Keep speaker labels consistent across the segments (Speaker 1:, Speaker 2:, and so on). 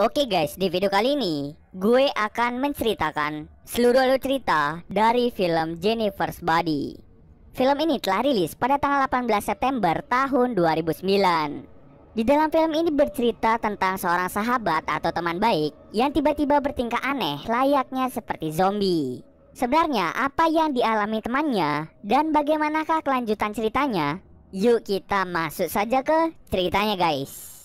Speaker 1: Oke guys, di video kali ini gue akan menceritakan seluruh alur cerita dari film Jennifer's Body. Film ini telah rilis pada tanggal 18 September tahun 2009. Di dalam film ini bercerita tentang seorang sahabat atau teman baik yang tiba-tiba bertingkah aneh layaknya seperti zombie. Sebenarnya apa yang dialami temannya dan bagaimanakah kelanjutan ceritanya? Yuk kita masuk saja ke ceritanya guys.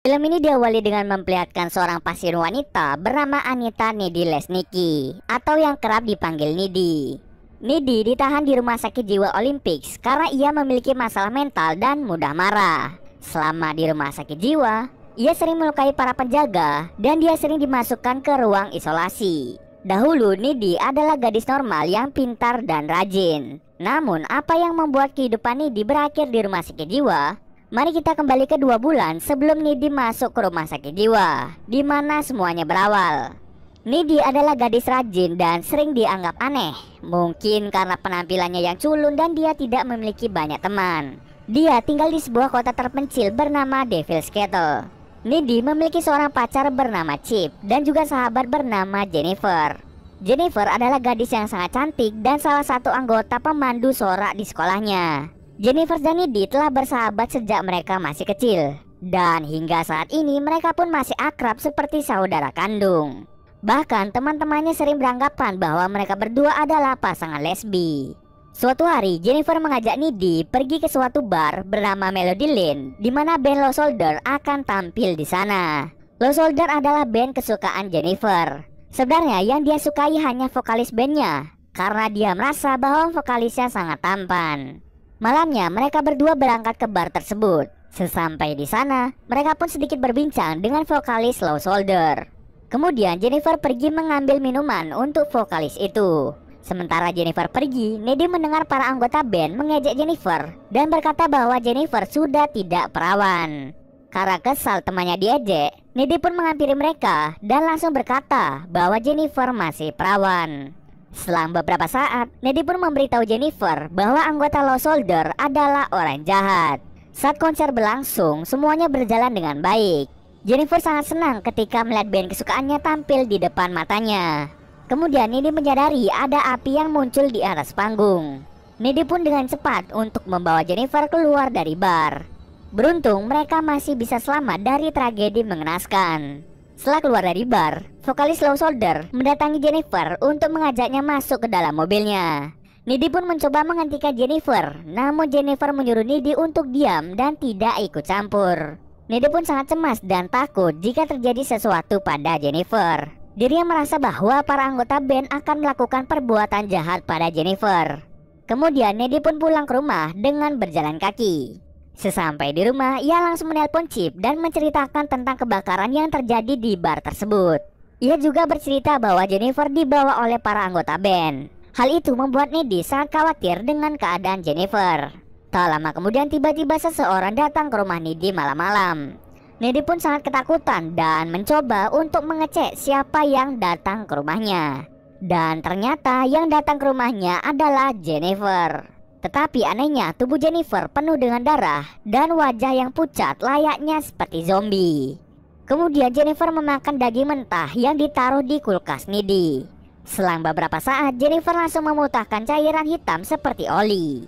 Speaker 1: Film ini diawali dengan memperlihatkan seorang pasien wanita bernama Anita Nidi Lesniki atau yang kerap dipanggil Nidi. Nidi ditahan di rumah sakit jiwa Olympics karena ia memiliki masalah mental dan mudah marah. Selama di rumah sakit jiwa, ia sering melukai para penjaga dan dia sering dimasukkan ke ruang isolasi. Dahulu Nidi adalah gadis normal yang pintar dan rajin. Namun apa yang membuat kehidupan Nidi berakhir di rumah sakit jiwa Mari kita kembali ke dua bulan sebelum Nidi masuk ke rumah sakit jiwa di mana semuanya berawal Nidi adalah gadis rajin dan sering dianggap aneh Mungkin karena penampilannya yang culun dan dia tidak memiliki banyak teman Dia tinggal di sebuah kota terpencil bernama Devil's Kettle Nidi memiliki seorang pacar bernama Chip dan juga sahabat bernama Jennifer Jennifer adalah gadis yang sangat cantik dan salah satu anggota pemandu sorak di sekolahnya. Jennifer dan Nidhi telah bersahabat sejak mereka masih kecil dan hingga saat ini mereka pun masih akrab seperti saudara kandung. Bahkan teman-temannya sering beranggapan bahwa mereka berdua adalah pasangan lesbi. Suatu hari, Jennifer mengajak Nidi pergi ke suatu bar bernama Melody Lane, di mana Ben Low Soldier akan tampil di sana. Low Soldier adalah band kesukaan Jennifer. Sebenarnya yang dia sukai hanya vokalis bandnya, karena dia merasa bahwa vokalisnya sangat tampan. Malamnya mereka berdua berangkat ke bar tersebut. Sesampai di sana, mereka pun sedikit berbincang dengan vokalis Low Shoulder. Kemudian Jennifer pergi mengambil minuman untuk vokalis itu. Sementara Jennifer pergi, Nedi mendengar para anggota band mengejek Jennifer dan berkata bahwa Jennifer sudah tidak perawan. Karena kesal temannya diejek, Nedi pun menghampiri mereka dan langsung berkata bahwa Jennifer masih perawan. Selang beberapa saat, Neddy pun memberitahu Jennifer bahwa anggota Law Soldier adalah orang jahat. Saat konser berlangsung, semuanya berjalan dengan baik. Jennifer sangat senang ketika melihat band kesukaannya tampil di depan matanya. Kemudian Neddy menyadari ada api yang muncul di atas panggung. Neddy pun dengan cepat untuk membawa Jennifer keluar dari bar. Beruntung mereka masih bisa selamat dari tragedi mengenaskan. Setelah keluar dari bar, vokalis Low Soldier mendatangi Jennifer untuk mengajaknya masuk ke dalam mobilnya. Nidi pun mencoba menghentikan Jennifer, namun Jennifer menyuruh Nidi untuk diam dan tidak ikut campur. Nidi pun sangat cemas dan takut jika terjadi sesuatu pada Jennifer. Dirinya merasa bahwa para anggota band akan melakukan perbuatan jahat pada Jennifer. Kemudian Nidi pun pulang ke rumah dengan berjalan kaki. Sesampai di rumah, ia langsung menelpon Chip dan menceritakan tentang kebakaran yang terjadi di bar tersebut. Ia juga bercerita bahwa Jennifer dibawa oleh para anggota band. Hal itu membuat Nedi sangat khawatir dengan keadaan Jennifer. Tak lama kemudian tiba-tiba seseorang datang ke rumah Nedi malam-malam. Nedi pun sangat ketakutan dan mencoba untuk mengecek siapa yang datang ke rumahnya. Dan ternyata yang datang ke rumahnya adalah Jennifer. Tetapi anehnya tubuh Jennifer penuh dengan darah dan wajah yang pucat layaknya seperti zombie. Kemudian Jennifer memakan daging mentah yang ditaruh di kulkas Nidi. Selang beberapa saat Jennifer langsung memutahkan cairan hitam seperti oli.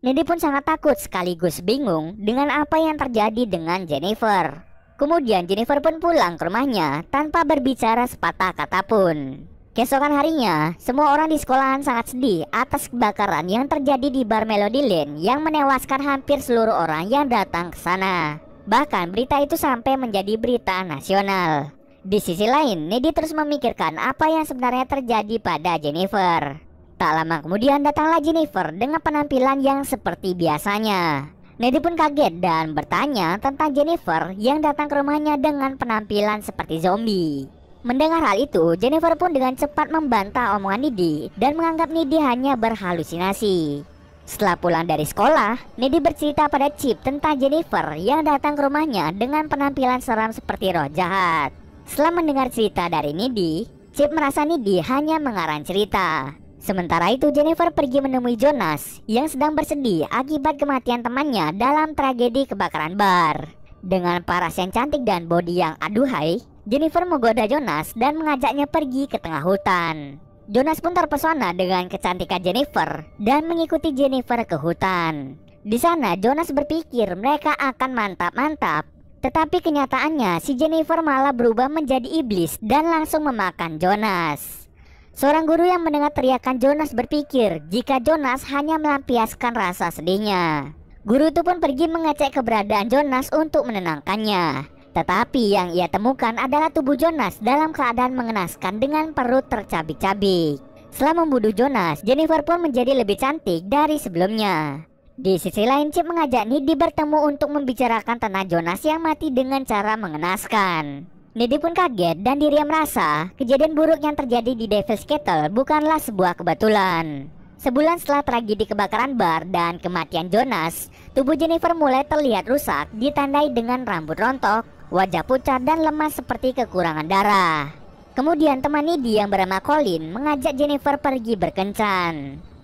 Speaker 1: Nidi pun sangat takut sekaligus bingung dengan apa yang terjadi dengan Jennifer. Kemudian Jennifer pun pulang ke rumahnya tanpa berbicara sepatah kata pun. Keesokan harinya, semua orang di sekolahan sangat sedih atas kebakaran yang terjadi di Bar Melody Lane yang menewaskan hampir seluruh orang yang datang ke sana. Bahkan berita itu sampai menjadi berita nasional. Di sisi lain, Neddy terus memikirkan apa yang sebenarnya terjadi pada Jennifer. Tak lama kemudian datanglah Jennifer dengan penampilan yang seperti biasanya. Neddy pun kaget dan bertanya tentang Jennifer yang datang ke rumahnya dengan penampilan seperti zombie. Mendengar hal itu, Jennifer pun dengan cepat membantah omongan Nidi dan menganggap Nidi hanya berhalusinasi. Setelah pulang dari sekolah, Nidi bercerita pada Chip tentang Jennifer yang datang ke rumahnya dengan penampilan seram seperti roh jahat. Setelah mendengar cerita dari Nidi, Chip merasa Nidi hanya mengarang cerita. Sementara itu Jennifer pergi menemui Jonas yang sedang bersedih akibat kematian temannya dalam tragedi kebakaran bar. Dengan paras yang cantik dan bodi yang aduhai, Jennifer menggoda Jonas dan mengajaknya pergi ke tengah hutan. Jonas pun terpesona dengan kecantikan Jennifer dan mengikuti Jennifer ke hutan. Di sana Jonas berpikir mereka akan mantap-mantap, tetapi kenyataannya si Jennifer malah berubah menjadi iblis dan langsung memakan Jonas. Seorang guru yang mendengar teriakan Jonas berpikir jika Jonas hanya melampiaskan rasa sedihnya. Guru itu pun pergi mengecek keberadaan Jonas untuk menenangkannya. Tetapi yang ia temukan adalah tubuh Jonas dalam keadaan mengenaskan dengan perut tercabik-cabik. Setelah membunuh Jonas, Jennifer pun menjadi lebih cantik dari sebelumnya. Di sisi lain, Chip mengajak Nidi bertemu untuk membicarakan tentang Jonas yang mati dengan cara mengenaskan. Nidi pun kaget dan dirinya merasa kejadian buruk yang terjadi di Devil's Kettle bukanlah sebuah kebetulan. Sebulan setelah tragedi kebakaran bar dan kematian Jonas, tubuh Jennifer mulai terlihat rusak ditandai dengan rambut rontok, wajah pucat dan lemas seperti kekurangan darah. Kemudian teman Nidi yang bernama Colin mengajak Jennifer pergi berkencan.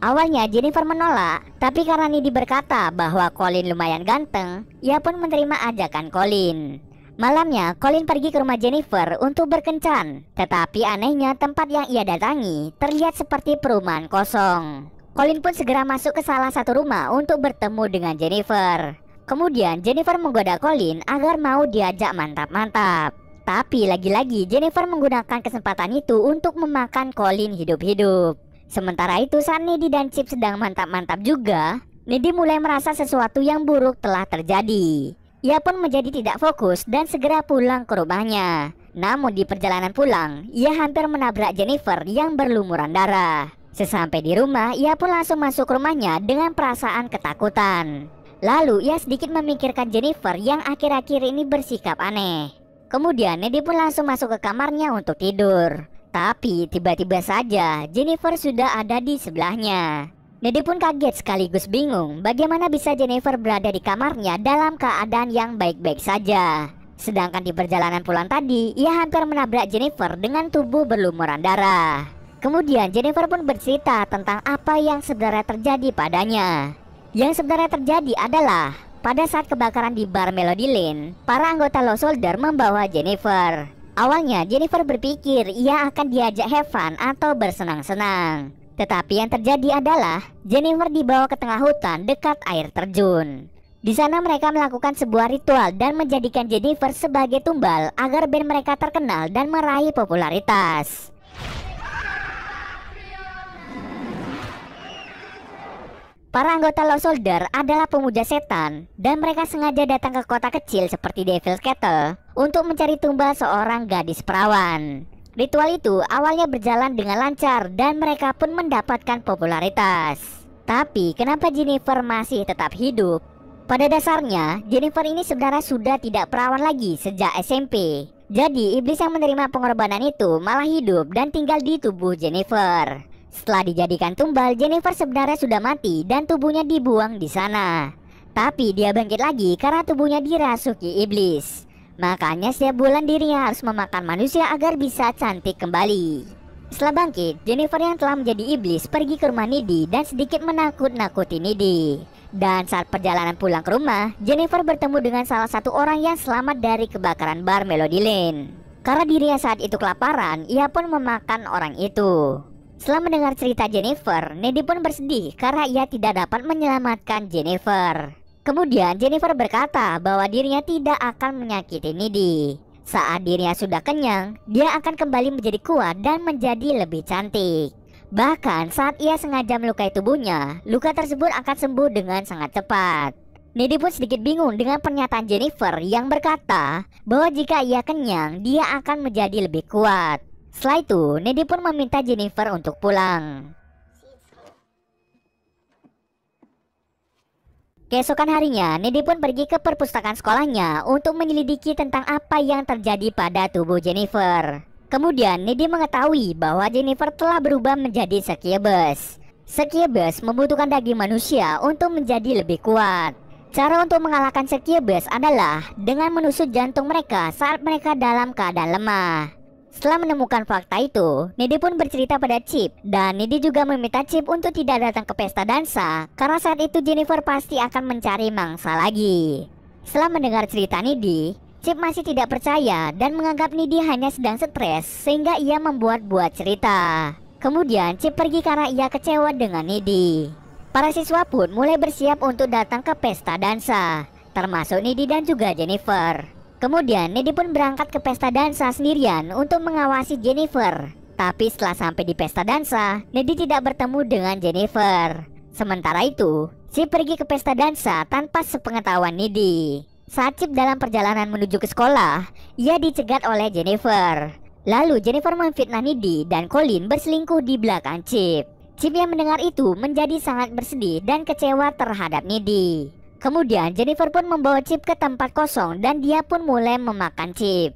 Speaker 1: Awalnya Jennifer menolak, tapi karena Nidi berkata bahwa Colin lumayan ganteng, ia pun menerima ajakan Colin. Malamnya, Colin pergi ke rumah Jennifer untuk berkencan, tetapi anehnya tempat yang ia datangi terlihat seperti perumahan kosong. Colin pun segera masuk ke salah satu rumah untuk bertemu dengan Jennifer. Kemudian Jennifer menggoda Colin agar mau diajak mantap-mantap. Tapi lagi-lagi Jennifer menggunakan kesempatan itu untuk memakan Colin hidup-hidup. Sementara itu saat Nidhi dan Chip sedang mantap-mantap juga, Nidhi mulai merasa sesuatu yang buruk telah terjadi. Ia pun menjadi tidak fokus dan segera pulang ke rumahnya. Namun di perjalanan pulang, ia hampir menabrak Jennifer yang berlumuran darah. Sesampai di rumah, ia pun langsung masuk rumahnya dengan perasaan ketakutan. Lalu ia sedikit memikirkan Jennifer yang akhir-akhir ini bersikap aneh. Kemudian Neddy pun langsung masuk ke kamarnya untuk tidur. Tapi tiba-tiba saja Jennifer sudah ada di sebelahnya. Neddy pun kaget sekaligus bingung bagaimana bisa Jennifer berada di kamarnya dalam keadaan yang baik-baik saja. Sedangkan di perjalanan pulang tadi, ia hampir menabrak Jennifer dengan tubuh berlumuran darah. Kemudian Jennifer pun bercerita tentang apa yang sebenarnya terjadi padanya. Yang sebenarnya terjadi adalah pada saat kebakaran di bar Melody Lane, para anggota Low Soldier membawa Jennifer. Awalnya Jennifer berpikir ia akan diajak have fun atau bersenang-senang. Tetapi yang terjadi adalah Jennifer dibawa ke tengah hutan dekat air terjun. Di sana mereka melakukan sebuah ritual dan menjadikan Jennifer sebagai tumbal agar band mereka terkenal dan meraih popularitas. Para anggota Lost Soldier adalah pemuja setan dan mereka sengaja datang ke kota kecil seperti Devil's Kettle untuk mencari tumbal seorang gadis perawan. Ritual itu awalnya berjalan dengan lancar dan mereka pun mendapatkan popularitas. Tapi kenapa Jennifer masih tetap hidup? Pada dasarnya, Jennifer ini sebenarnya sudah tidak perawan lagi sejak SMP. Jadi, iblis yang menerima pengorbanan itu malah hidup dan tinggal di tubuh Jennifer. Setelah dijadikan tumbal, Jennifer sebenarnya sudah mati dan tubuhnya dibuang di sana. Tapi dia bangkit lagi karena tubuhnya dirasuki iblis. Makanya setiap bulan dirinya harus memakan manusia agar bisa cantik kembali. Setelah bangkit, Jennifer yang telah menjadi iblis pergi ke rumah Nidi dan sedikit menakut-nakuti Nidi. Dan saat perjalanan pulang ke rumah, Jennifer bertemu dengan salah satu orang yang selamat dari kebakaran bar Melody Lane. Karena dirinya saat itu kelaparan, ia pun memakan orang itu. Setelah mendengar cerita Jennifer, Nedi pun bersedih karena ia tidak dapat menyelamatkan Jennifer. Kemudian Jennifer berkata bahwa dirinya tidak akan menyakiti Nedi. Saat dirinya sudah kenyang, dia akan kembali menjadi kuat dan menjadi lebih cantik. Bahkan saat ia sengaja melukai tubuhnya, luka tersebut akan sembuh dengan sangat cepat. Nedi pun sedikit bingung dengan pernyataan Jennifer yang berkata bahwa jika ia kenyang, dia akan menjadi lebih kuat. Setelah itu, Nedi pun meminta Jennifer untuk pulang. Keesokan harinya, Nedi pun pergi ke perpustakaan sekolahnya untuk menyelidiki tentang apa yang terjadi pada tubuh Jennifer. Kemudian, Nedi mengetahui bahwa Jennifer telah berubah menjadi Sekiebus. Sekiebus membutuhkan daging manusia untuk menjadi lebih kuat. Cara untuk mengalahkan Sekiebus adalah dengan menusuk jantung mereka saat mereka dalam keadaan lemah. Setelah menemukan fakta itu, Nidi pun bercerita pada Chip dan Nidi juga meminta Chip untuk tidak datang ke pesta dansa karena saat itu Jennifer pasti akan mencari mangsa lagi. Setelah mendengar cerita Nidi, Chip masih tidak percaya dan menganggap Nidi hanya sedang stres sehingga ia membuat-buat cerita. Kemudian Chip pergi karena ia kecewa dengan Nidi. Para siswa pun mulai bersiap untuk datang ke pesta dansa, termasuk Nidi dan juga Jennifer. Kemudian Nedi pun berangkat ke pesta dansa sendirian untuk mengawasi Jennifer. Tapi setelah sampai di pesta dansa, Nedi tidak bertemu dengan Jennifer. Sementara itu, Chip pergi ke pesta dansa tanpa sepengetahuan Nedi. Saat Chip dalam perjalanan menuju ke sekolah, ia dicegat oleh Jennifer. Lalu Jennifer memfitnah Neddy dan Colin berselingkuh di belakang Chip. Chip yang mendengar itu menjadi sangat bersedih dan kecewa terhadap Neddy. Kemudian Jennifer pun membawa chip ke tempat kosong dan dia pun mulai memakan chip.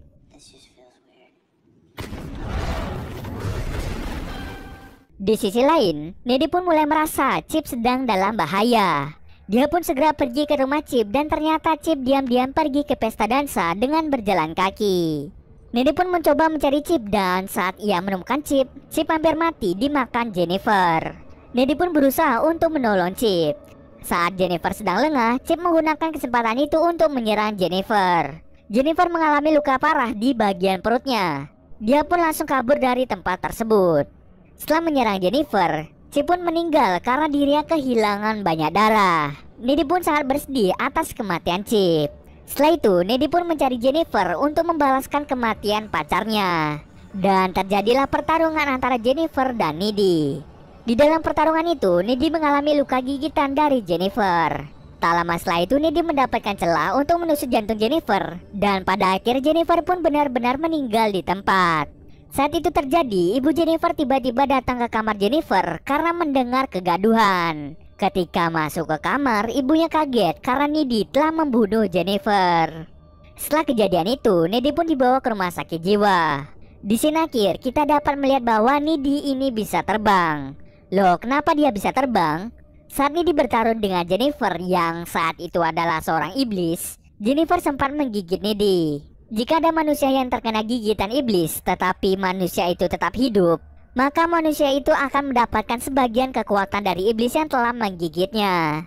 Speaker 1: Di sisi lain, Nedi pun mulai merasa Chip sedang dalam bahaya. Dia pun segera pergi ke rumah Chip dan ternyata Chip diam-diam pergi ke pesta dansa dengan berjalan kaki. Nedi pun mencoba mencari Chip dan saat ia menemukan Chip, Chip hampir mati dimakan Jennifer. Nedi pun berusaha untuk menolong Chip. Saat Jennifer sedang lengah, Chip menggunakan kesempatan itu untuk menyerang Jennifer. Jennifer mengalami luka parah di bagian perutnya. Dia pun langsung kabur dari tempat tersebut. Setelah menyerang Jennifer, Chip pun meninggal karena dirinya kehilangan banyak darah. Nidi pun sangat bersedih atas kematian Chip. Setelah itu, Nidi pun mencari Jennifer untuk membalaskan kematian pacarnya. Dan terjadilah pertarungan antara Jennifer dan Nidi. Di dalam pertarungan itu, Nidi mengalami luka gigitan dari Jennifer. Tak lama setelah itu, Nidi mendapatkan celah untuk menusuk jantung Jennifer. Dan pada akhir, Jennifer pun benar-benar meninggal di tempat. Saat itu terjadi, ibu Jennifer tiba-tiba datang ke kamar Jennifer karena mendengar kegaduhan. Ketika masuk ke kamar, ibunya kaget karena Nidi telah membunuh Jennifer. Setelah kejadian itu, Nidi pun dibawa ke rumah sakit jiwa. Di sini akhir, kita dapat melihat bahwa Nidi ini bisa terbang. Loh, kenapa dia bisa terbang? Saat ini bertarung dengan Jennifer yang saat itu adalah seorang iblis, Jennifer sempat menggigit Nidi. Jika ada manusia yang terkena gigitan iblis, tetapi manusia itu tetap hidup, maka manusia itu akan mendapatkan sebagian kekuatan dari iblis yang telah menggigitnya.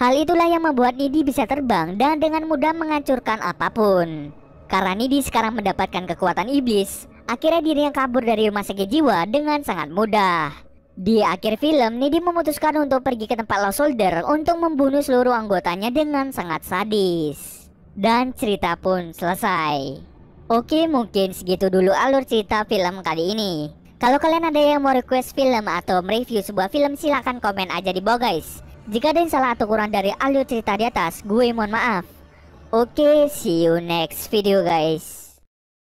Speaker 1: Hal itulah yang membuat Nidi bisa terbang dan dengan mudah menghancurkan apapun. Karena Nidi sekarang mendapatkan kekuatan iblis, akhirnya dirinya kabur dari rumah sakit jiwa dengan sangat mudah. Di akhir film, Nidhi memutuskan untuk pergi ke tempat Lost Soldier untuk membunuh seluruh anggotanya dengan sangat sadis. Dan cerita pun selesai. Oke, mungkin segitu dulu alur cerita film kali ini. Kalau kalian ada yang mau request film atau mereview sebuah film, silahkan komen aja di bawah guys. Jika ada yang salah atau kurang dari alur cerita di atas, gue mohon maaf. Oke, see you next video guys.